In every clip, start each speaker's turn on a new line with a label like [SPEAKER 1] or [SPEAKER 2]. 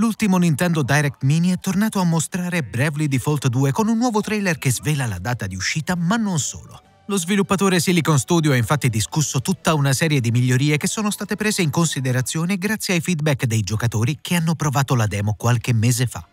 [SPEAKER 1] L'ultimo Nintendo Direct Mini è tornato a mostrare Bravely Default 2 con un nuovo trailer che svela la data di uscita, ma non solo. Lo sviluppatore Silicon Studio ha infatti discusso tutta una serie di migliorie che sono state prese in considerazione grazie ai feedback dei giocatori che hanno provato la demo qualche mese fa.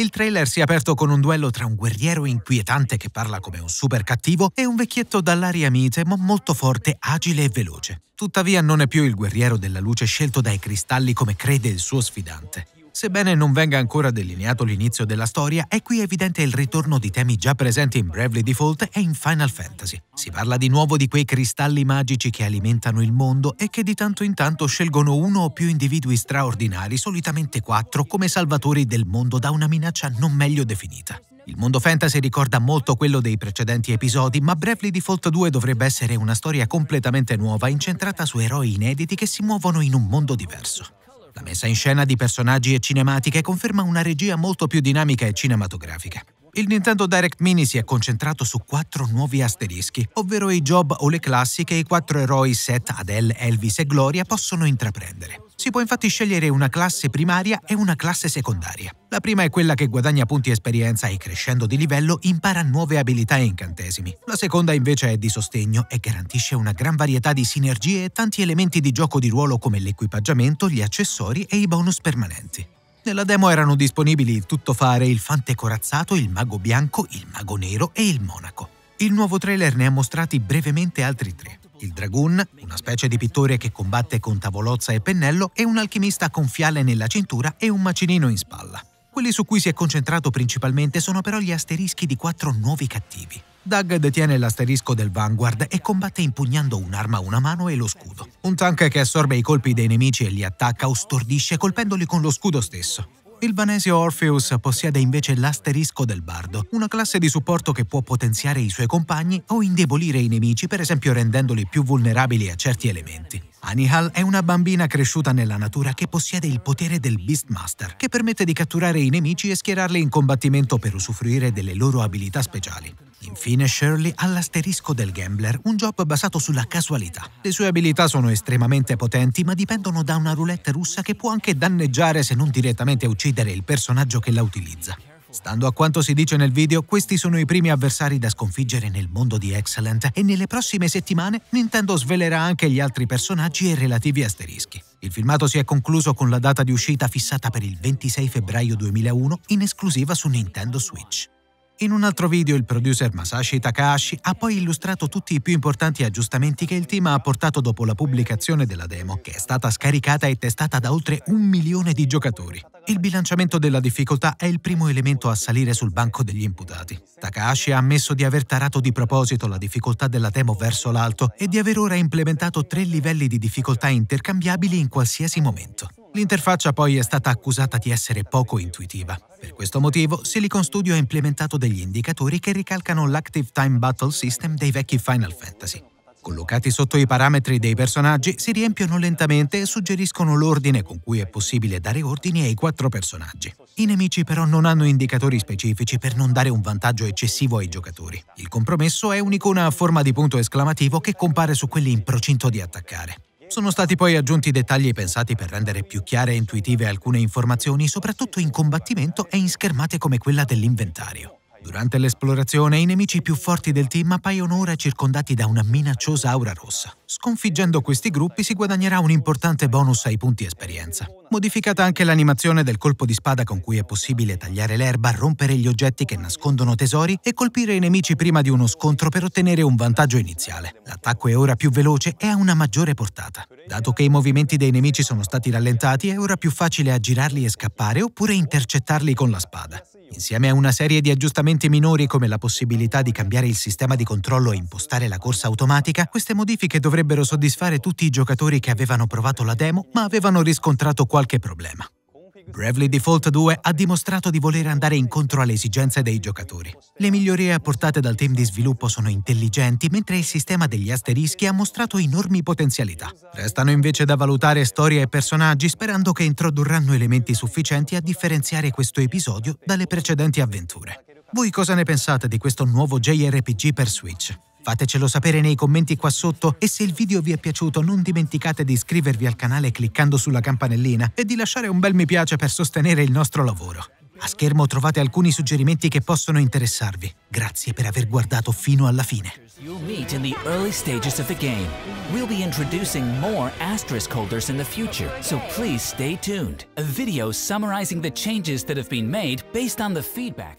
[SPEAKER 1] Il trailer si è aperto con un duello tra un guerriero inquietante che parla come un super cattivo e un vecchietto dall'aria mite ma molto forte, agile e veloce. Tuttavia non è più il guerriero della luce scelto dai cristalli come crede il suo sfidante. Sebbene non venga ancora delineato l'inizio della storia, è qui evidente il ritorno di temi già presenti in Bravely Default e in Final Fantasy. Si parla di nuovo di quei cristalli magici che alimentano il mondo e che di tanto in tanto scelgono uno o più individui straordinari, solitamente quattro, come salvatori del mondo da una minaccia non meglio definita. Il mondo fantasy ricorda molto quello dei precedenti episodi, ma Bravely Default 2 dovrebbe essere una storia completamente nuova incentrata su eroi inediti che si muovono in un mondo diverso. La messa in scena di personaggi e cinematiche conferma una regia molto più dinamica e cinematografica. Il Nintendo Direct Mini si è concentrato su quattro nuovi asterischi, ovvero i job o le classi che i quattro eroi Seth, Adele, Elvis e Gloria possono intraprendere. Si può infatti scegliere una classe primaria e una classe secondaria. La prima è quella che guadagna punti esperienza e crescendo di livello impara nuove abilità e incantesimi. La seconda invece è di sostegno e garantisce una gran varietà di sinergie e tanti elementi di gioco di ruolo come l'equipaggiamento, gli accessori e i bonus permanenti. Nella demo erano disponibili il tuttofare, il fante corazzato, il mago bianco, il mago nero e il monaco. Il nuovo trailer ne ha mostrati brevemente altri tre il dragoon, una specie di pittore che combatte con tavolozza e pennello, e un alchimista con fiale nella cintura e un macinino in spalla. Quelli su cui si è concentrato principalmente sono però gli asterischi di quattro nuovi cattivi. Doug detiene l'asterisco del Vanguard e combatte impugnando un'arma una mano e lo scudo. Un tank che assorbe i colpi dei nemici e li attacca o stordisce colpendoli con lo scudo stesso. Il vanesio Orpheus possiede invece l'asterisco del bardo, una classe di supporto che può potenziare i suoi compagni o indebolire i nemici, per esempio rendendoli più vulnerabili a certi elementi. Anihal è una bambina cresciuta nella natura che possiede il potere del Beastmaster, che permette di catturare i nemici e schierarli in combattimento per usufruire delle loro abilità speciali. Infine Shirley ha l'asterisco del gambler, un job basato sulla casualità. Le sue abilità sono estremamente potenti ma dipendono da una roulette russa che può anche danneggiare se non direttamente uccidere il personaggio che la utilizza. Stando a quanto si dice nel video, questi sono i primi avversari da sconfiggere nel mondo di Excellent e nelle prossime settimane Nintendo svelerà anche gli altri personaggi e relativi asterischi. Il filmato si è concluso con la data di uscita fissata per il 26 febbraio 2001 in esclusiva su Nintendo Switch. In un altro video il producer Masashi Takahashi ha poi illustrato tutti i più importanti aggiustamenti che il team ha apportato dopo la pubblicazione della demo, che è stata scaricata e testata da oltre un milione di giocatori. Il bilanciamento della difficoltà è il primo elemento a salire sul banco degli imputati. Takahashi ha ammesso di aver tarato di proposito la difficoltà della demo verso l'alto e di aver ora implementato tre livelli di difficoltà intercambiabili in qualsiasi momento. L'interfaccia poi è stata accusata di essere poco intuitiva. Per questo motivo, Silicon Studio ha implementato degli indicatori che ricalcano l'Active Time Battle System dei vecchi Final Fantasy. Collocati sotto i parametri dei personaggi, si riempiono lentamente e suggeriscono l'ordine con cui è possibile dare ordini ai quattro personaggi. I nemici però non hanno indicatori specifici per non dare un vantaggio eccessivo ai giocatori. Il compromesso è un'icona a forma di punto esclamativo che compare su quelli in procinto di attaccare. Sono stati poi aggiunti dettagli pensati per rendere più chiare e intuitive alcune informazioni, soprattutto in combattimento e in schermate come quella dell'inventario. Durante l'esplorazione i nemici più forti del team appaiono ora circondati da una minacciosa aura rossa. Sconfiggendo questi gruppi si guadagnerà un importante bonus ai punti esperienza. Modificata anche l'animazione del colpo di spada con cui è possibile tagliare l'erba, rompere gli oggetti che nascondono tesori e colpire i nemici prima di uno scontro per ottenere un vantaggio iniziale. L'attacco è ora più veloce e ha una maggiore portata. Dato che i movimenti dei nemici sono stati rallentati, è ora più facile aggirarli e scappare oppure intercettarli con la spada. Insieme a una serie di aggiustamenti minori come la possibilità di cambiare il sistema di controllo e impostare la corsa automatica, queste modifiche dovrebbero soddisfare tutti i giocatori che avevano provato la demo ma avevano riscontrato qualche problema. Bravely Default 2 ha dimostrato di voler andare incontro alle esigenze dei giocatori. Le migliorie apportate dal team di sviluppo sono intelligenti, mentre il sistema degli asterischi ha mostrato enormi potenzialità. Restano invece da valutare storia e personaggi sperando che introdurranno elementi sufficienti a differenziare questo episodio dalle precedenti avventure. Voi cosa ne pensate di questo nuovo JRPG per Switch? Fatecelo sapere nei commenti qua sotto e se il video vi è piaciuto non dimenticate di iscrivervi al canale cliccando sulla campanellina e di lasciare un bel mi piace per sostenere il nostro lavoro. A schermo trovate alcuni suggerimenti che possono interessarvi. Grazie per aver guardato fino alla fine. You'll meet in the early stages of the game. We'll be introducing more asterisk holders in the future, so please stay tuned. A video summarizing the changes that have been made based on the feedback.